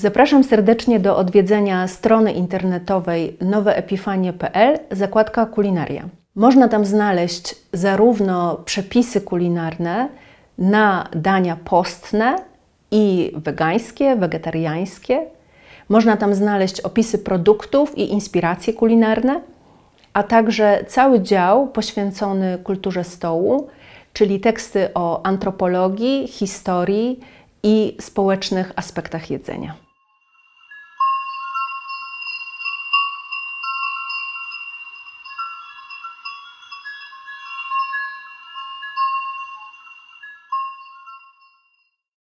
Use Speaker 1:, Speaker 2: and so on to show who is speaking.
Speaker 1: Zapraszam serdecznie do odwiedzenia strony internetowej noweepifanie.pl zakładka kulinaria. Można tam znaleźć zarówno przepisy kulinarne na dania postne i wegańskie, wegetariańskie. Można tam znaleźć opisy produktów i inspiracje kulinarne, a także cały dział poświęcony kulturze stołu, czyli teksty o antropologii, historii i społecznych aspektach jedzenia.